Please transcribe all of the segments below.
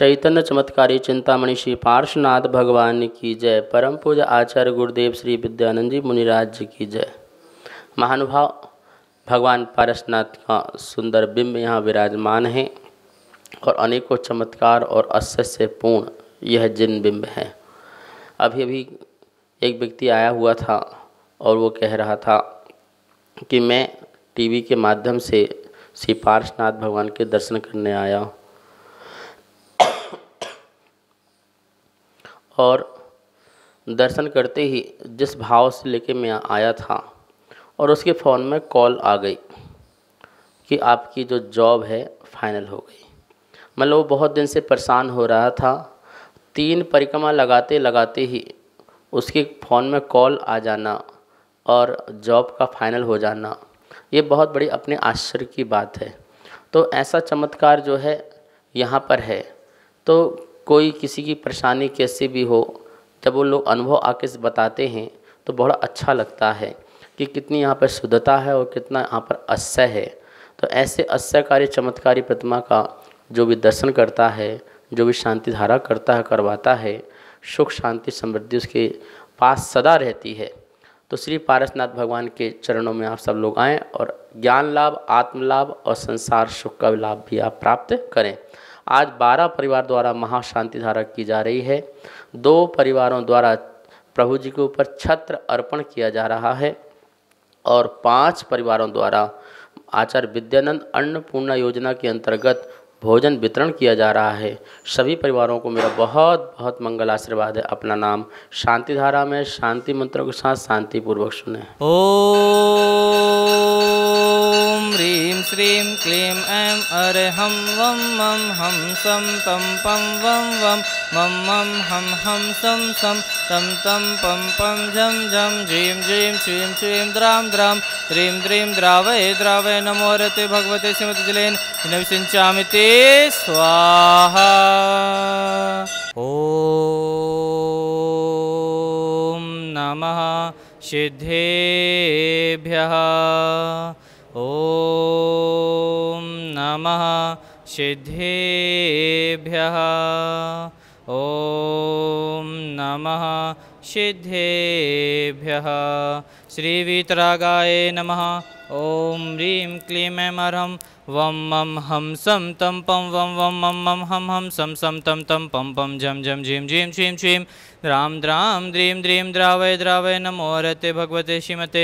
चैतन्य चमत्कारी चिंतामणि श्री पार्श्वनाथ भगवान की जय परम पूज आचार्य गुरुदेव श्री विद्यानंद जी मुनिराज जी की जय महानुभाव भगवान पार्शनाथ का सुंदर बिंब यहाँ विराजमान है और अनेकों चमत्कार और से पूर्ण यह जिन बिंब है अभी अभी एक व्यक्ति आया हुआ था और वो कह रहा था कि मैं टीवी के माध्यम से श्री पार्शनाथ भगवान के दर्शन करने आया और दर्शन करते ही जिस भाव से लेके मैं आया था और उसके फ़ोन में कॉल आ गई कि आपकी जो जॉब है फाइनल हो गई मतलब वो बहुत दिन से परेशान हो रहा था तीन परिक्रमा लगाते लगाते ही उसके फ़ोन में कॉल आ जाना और जॉब का फाइनल हो जाना ये बहुत बड़ी अपने आश्चर्य की बात है तो ऐसा चमत्कार जो है यहाँ पर है तो कोई किसी की परेशानी कैसे भी हो जब वो लोग अनुभव आके बताते हैं तो बड़ा अच्छा लगता है कि कितनी यहाँ पर शुद्धता है और कितना यहाँ पर अस्य है तो ऐसे अस्यकारी चमत्कारी प्रतिमा का जो भी दर्शन करता है जो भी शांति धारा करता है करवाता है सुख शांति समृद्धि उसके पास सदा रहती है तो श्री पारसनाथ भगवान के चरणों में आप सब लोग आएँ और ज्ञान लाभ आत्मलाभ और संसार सुख का लाभ भी आप प्राप्त करें आज बारह परिवार द्वारा महाशांति धारा की जा रही है दो परिवारों द्वारा प्रभु जी के ऊपर छत्र अर्पण किया जा रहा है और पांच परिवारों द्वारा आचार्य विद्यानंद अन्नपूर्णा योजना के अंतर्गत भोजन वितरण किया जा रहा है सभी परिवारों को मेरा बहुत बहुत मंगल आशीर्वाद है अपना नाम शांति धारा में शांति मंत्रों के साथ शांतिपूर्वक सुने ओ ह्रीं श्रीं क्लीं ऐं अरे हं वं मं हं सं तं पं वं वं मं मं हं हं सं तं तं पं पं जं झं जीं जीं श्रीं श्रीं द्रां द्रां प्रीं द्रीं द्रावय द्रावय नमो रते भगवते श्रीमतिजलेन न ते स्वाहा ॐ नमः सिद्धेभ्यः ॐ नमः सिद्धेभ्यः ॐ नमः सिद्धेभ्यः श्रीवीतरागाय नमः ॐ ह्रीं क्लीं ऐमर्हं वम मम हम सम तम पम वम वम मम मम हम हम सम सम तम तम पम पम झम झं झीम झीं छीं छीं द्राम द्राम द्रीम द्रीम द्रावय द्रावय नमो रते भगवते श्रीमते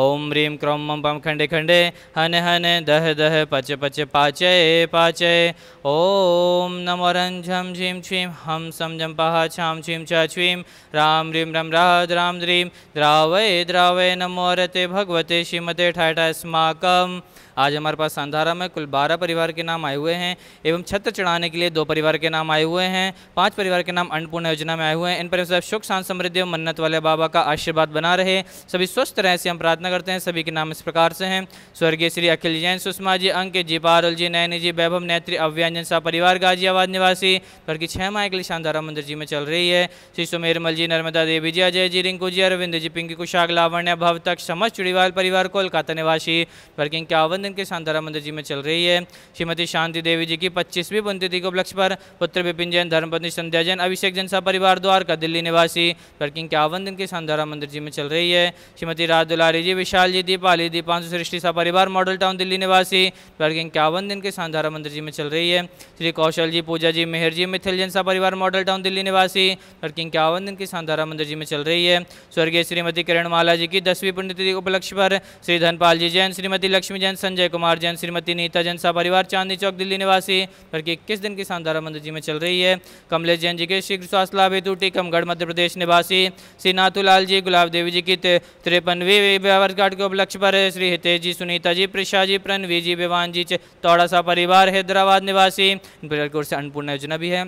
ओम रीम क्रोम मम पम खंडे खंडे हन हन दह दह पच पच पाचय पाचय ओम नमो रं झम झीम छीं हम सम झं पहा छाम छीम च छ्वीं राम रीम रम राह द्रां द्रीम द्रावय द्रावय नमो रते भगवते श्रीमते ठाठा asmakam आज हमारे पास सांधारा में कुल बारह परिवार के नाम आए हुए हैं एवं छत्र चढ़ाने के लिए दो परिवार के नाम आए हुए हैं पांच परिवार के नाम अन्नपूर्ण योजना में आए हुए हैं इन पर सब सुख शांत समृद्धि और मन्नत वाले बाबा का आशीर्वाद बना रहे सभी स्वस्थ रहें से हम प्रार्थना करते हैं सभी के नाम इस प्रकार से हैं स्वर्गीय श्री अखिल जैन सुषमा जी अंकित जी पारुल जी नैनी जी वैभव नेत्री अव्यंजन शाह परिवार गाजियाबाद निवासी बल्कि छह माह के लिए शानदारा मंदिर जी में चल रही है श्री सुमेरमल जी नर्मदा देवी जी अजय जी रिंकू जी अरविंद जी पिंकी कुशाग लावण्य भव तक समस्त चुड़ीवाल परिवार कोलकाता निवासी बल्कि इनके आवंद दिन के शांताराम मंदिर जी में चल रही है श्रीमती शांति देवी जी की पच्चीसवीं पुण्यतिथि के उपलक्ष्य पर पुत्र विपिन जैन धर्मपत्नी संध्या जैन अभिषेक जैन सा परिवार द्वार का दिल्ली निवासी बल्कि इक्यावन दिन के शांताराम मंदिर जी में चल रही है श्रीमती राज दुलारी जी विशाल जी दीपाली दीपांशु सृष्टि सा परिवार मॉडल टाउन दिल्ली निवासी बल्कि इक्यावन दिन के शांताराम मंदिर जी में चल रही है श्री कौशल जी पूजा जी मेहर जी मिथिल जैन सा परिवार मॉडल टाउन दिल्ली निवासी बल्कि इक्यावन दिन के शांताराम मंदिर जी में चल रही है स्वर्गीय श्रीमती किरण माला जी की दसवीं पुण्यतिथि उपलक्ष्य पर श्री धनपाल जी जैन श्रीमती लक्ष्मी जैन संजय संजय कुमार जैन श्रीमती नीता जैन सा परिवार चांदनी चौक दिल्ली निवासी बल्कि इक्कीस दिन की शानदार जी में चल रही है कमलेश जैन जी के शीघ्र स्वास्थ्य लाभ हेतु टीकमगढ़ मध्य प्रदेश निवासी श्री नाथूलाल जी गुलाब देवी जी की त्रेपनवी वर्षगांठ के उपलक्ष्य पर श्री हितेश जी सुनीता जी प्रशा जी प्रणवी जी विवान जी तौड़ा सा परिवार हैदराबाद निवासी से अन्नपूर्ण योजना भी है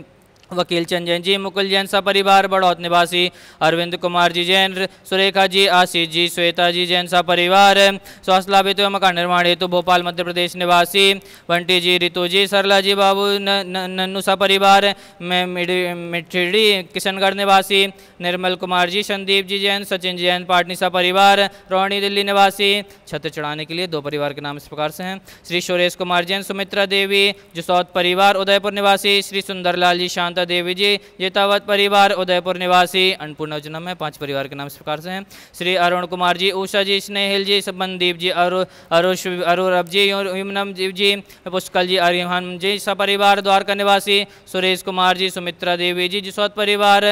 वकील चंद जैन जी मुकुल जैन सपरिवार बड़ौत निवासी अरविंद कुमार जी जैन सुरेखा जी आशीष जी श्वेता जी जैन सपरिवार स्वास्थ्य लाभ हेतु मकान निर्माण हेतु भोपाल मध्य प्रदेश निवासी बंटी जी रितु जी सरला जी बाबू नन्नू सपरिवार मिठड़ी किशनगढ़ निवासी निर्मल कुमार जी संदीप जी जैन सचिन जैन पाटनी सपरिवार रोहिणी दिल्ली निवासी छत चढ़ाने के लिए दो परिवार के नाम इस प्रकार से हैं श्री सुरेश कुमार जैन सुमित्रा देवी जसौत परिवार उदयपुर निवासी श्री सुंदरलाल जी शांत सुनीता देवी जी जेतावत परिवार उदयपुर निवासी अन्नपूर्ण जन्म में पांच परिवार के नाम इस प्रकार से हैं श्री अरुण कुमार जी उषा जी स्नेहिल जी सबनदीप जी अरुष अरुरभ जी यमुनम जी पुष्कल जी अरिहन जी सपरिवार द्वारका निवासी सुरेश कुमार जी सुमित्रा देवी जी जिसौत परिवार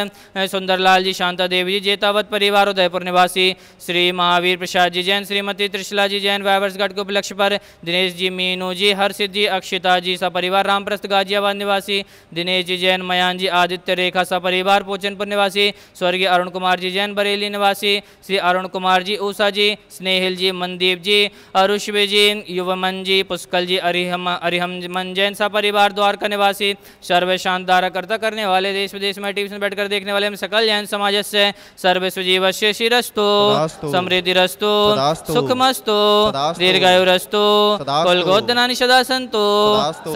सुंदरलाल जी शांता देवी जी जेतावत परिवार उदयपुर निवासी श्री महावीर प्रसाद जी जैन श्रीमती त्रिशला जी जैन वायवर्सगढ़ के उपलक्ष्य पर दिनेश जी मीनू जी हर्षित जी अक्षिता जी सपरिवार रामप्रस्त गाजियाबाद निवासी दिनेश जी जैन मयान जी आदित्य रेखा सपरिवार पोचनपुर निवासी स्वर्गीय अरुण कुमार जी जैन बरेली निवासी श्री अरुण कुमार जी ऊषा जी स्नेहिल जी मनदीप जी अरुष्वे जी युवमन जी पुष्कल जी अरिहम अरिहमन जैन सपरिवार द्वारका निवासी सर्व शानदार कर्ता करने वाले देश विदेश में टीवी बैठकर देखने वाले सकल जैन समाज से सर्वस्व जीव शिरस्तु समृद्धि रस्तु सुखमस्तु दीर्घायुरस्तु कुलगोदनानि सदा संतु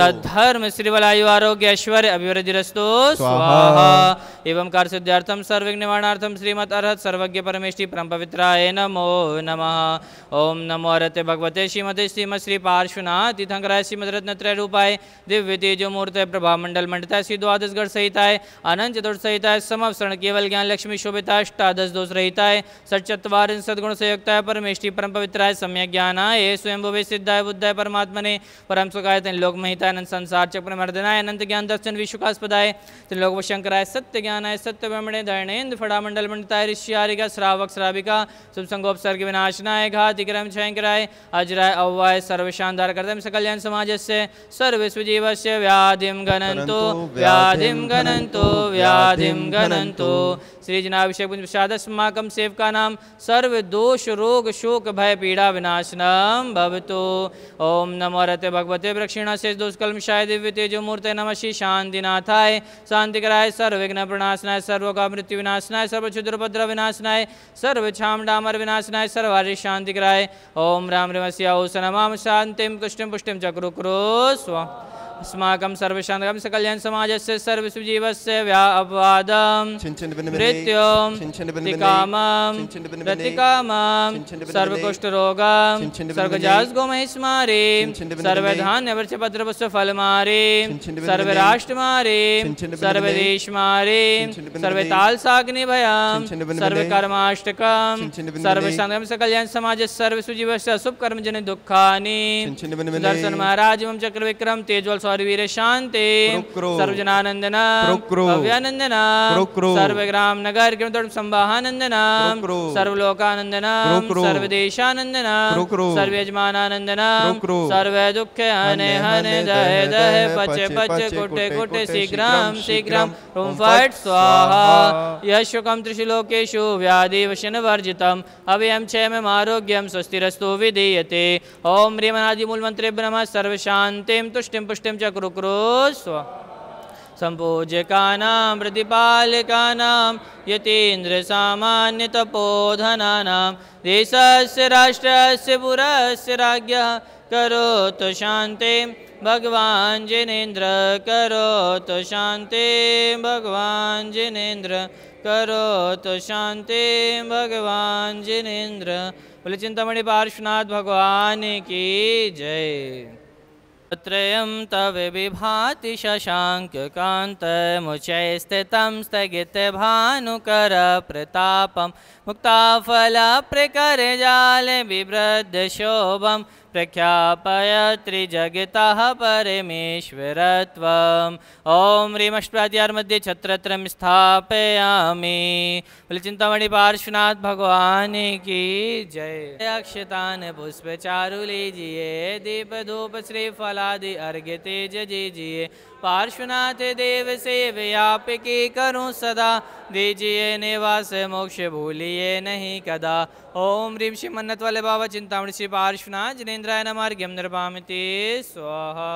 सद्धर्म श्रीवलायु आरोग्य ऐश्वर्य अभिवृद्धि रस्तु स्वाहा एवं कार्य सिद्धार्थम सर्वनिर्माणार्थम श्रीमद अर्हत सर्वज्ञ परमेश्वरी परम पवित्राय नमो नमः ओम नमो अरत्य भगवते श्रीमते श्रीमद श्री पार्श्वनाथ तीर्थंकराय श्रीमद त्रय रूपाय दिव्य तेजो मूर्त प्रभा मंडल मंडताय श्री द्वादशगढ़ सहिताय अनंत चतुर्थ सहिताय समवसरण केवल ज्ञान लक्ष्मी शोभिताय अष्टादश दोष रहिताय सचत्वारिन सदगुण संयुक्ताय परमेश्वरी परम पवित्राय सम्यक ज्ञानाय स्वयं भुवे सिद्धाय बुद्धाय परमात्मने परम सुखाय तिन लोक महिताय संसार चक्र मर्दनाय अनंत ज्ञान दर्शन विश्वकास्पदाय तिन लोक शंकराय सत्य ज्ञान आना सत्य ब्रमणे धरणेन्द्र फड़ामंडल मंडताय ऋषियारिका श्रावक श्राविका शुभ संगोप सर्ग विनाशनाय घातिक्रम छयंकराय अजराय अव्वाय सर्वशानदार कर्तम सकल्याण समाज से सर्वस्वजीव से व्याधि गणंतो व्याधि गणंतो व्याधि गणंतो श्री जनाभिषेक प्रसाद अस्माक सेवका नाम सर्व दोष रोग शोक भय पीड़ा विनाशनम भवतो ओम नमो रते भगवते प्रक्षिणा से दोष कलम शाय दिव्य तेजो मूर्त नम श्री शांतिनाथाय शांति शांतिकराय सर्वविघ्न प्रण सर्वनाशनाय सर्वगा मृत्यु विनाशनाय सर्वक्षुद्रभद्र विनाशनाय सर्वक्षाम डामर विनाशनाय सर्वारी शांति कराय ओम राम रमस्या ओ सनमाम शांतिम कृष्णम पुष्टिम चक्रु करो स्वा अस्माकं सर्वेषां सकल्याणसमाजस्य सर्वसुजीवस्य व्या अपवादं मृत्युं कामं प्रतिकामं सर्वकुष्ठरोगं सर्वजासगोमहिस्मारीं सर्वराष्ट्रमारीं सर्वदेशमारीं सर्वतालसाग्निभयं सर्वकर्माष्टकं सकल्याणसमाजस्य सर्वसुजीवस्य दर्शन महाराज चक्रविक्रम तेजवल सर्वीर शांति सर्वजनानंदन नगर किरण संवाहानंदन सर्वलोकानंदन सर्वदेशानंदन सर्वयजमानानंदन सर्व दुख हने हने दह दह पच पच कुटे कुटे शीघ्रम शीघ्रम फट स्वाहा यह त्रिशुलोकेशु व्याधि वशन वर्जितम अभयम क्षेम आरोग्यम स्वस्तिरस्तु ओम ह्रीमनादि मूल मंत्रे ब्रह्म सर्वशांतिम तुष्टिम पुष्टिम च चक्रुक्रोस्व सम्पूज्यकानां प्रतिपालकानां यतीन्द्रसामान्यतपोधनानां देशस्य राष्ट्रस्य पुरस्य राज्ञः करोतु शान्तिं भगवान् जिनेन्द्र करोतु शान्तिं भगवान् जिनेन्द्र करोतु शान्तिं भगवान् जिनेन्द्र बोले चिंतामणि पार्श्वनाथ भगवान की जय त्रयं तव विभाति शशाङ्ककान्तमुचै स्थितं स्थगितभानुकरप्रतापं मुक्ताफलप्रकरजालबिभ्रदशोभं प्रख्यापय त्रिजगतः परमेश्वरत्वम् ॐ ह्रीमष्टाद्यार्मध्ये छत्रत्रं स्थापयामि चिंतामणि पार्श्वनाथ भगवान की जय अक्षतान पुष्प चारु लीजिए दीप धूप श्री फलादि अर्घ्य तेज जीजिए पार्श्वनाथ देव सेव आपकी करूं सदा दीजिए निवास मोक्ष भूलिए नहीं कदा ओम रीम श्री मन्नत वाले बाबा चिंतामणि श्री पार्श्वनाथ जिने नागेन्द्राय नमार्घ्यं नृपामिति स्वाहा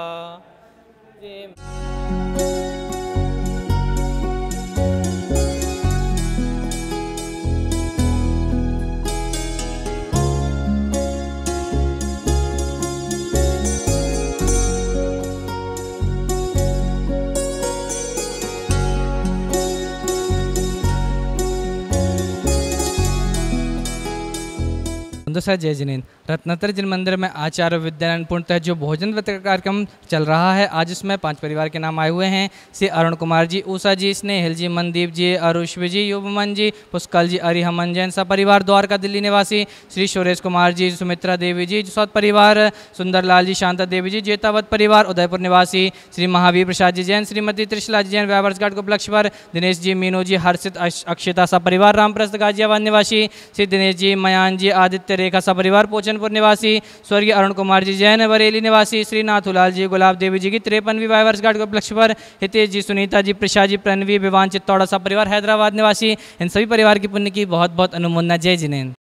हिंदुसा जय जिनेन रत्नतर जिन मंदिर में आचार्य पूर्ण पूर्णतः जो भोजन वितरण कार्यक्रम चल रहा है आज इसमें पांच परिवार के नाम आए हुए हैं श्री अरुण कुमार जी ऊषा जी स्नेहिल जी मनदीप जी अरुष्व जी युवमन जी पुष्कल जी हरिहमन जैन सब परिवार द्वारका दिल्ली निवासी श्री सुरेश कुमार जी सुमित्रा देवी जी सौत परिवार सुंदरलाल जी शांता देवी जी जेतावत परिवार उदयपुर निवासी श्री महावीर प्रसाद जी जैन श्रीमती त्रिशला जी जैन व्यावर्सघाट के उपलक्ष्य पर दिनेश जी मीनू जी हर्षित अक्षिता सा परिवार रामप्रस्थ गाजियाबाद निवासी श्री दिनेश जी मयान जी आदित्य रेखा सपरिवार पोचनपुर निवासी स्वर्गीय अरुण कुमार जी जैन बरेली निवासी श्रीनाथुलाल जी गुलाब देवी जी की तिरपनवीं वायवर्षगाठ के उपलक्ष्य पर हितेश जी सुनीता जी प्रशा जी प्रणवी विवान चित्तौड़ा सपरिवार हैदराबाद निवासी इन सभी परिवार की पुण्य की बहुत बहुत अनुमोदना जय जिनेन्द्र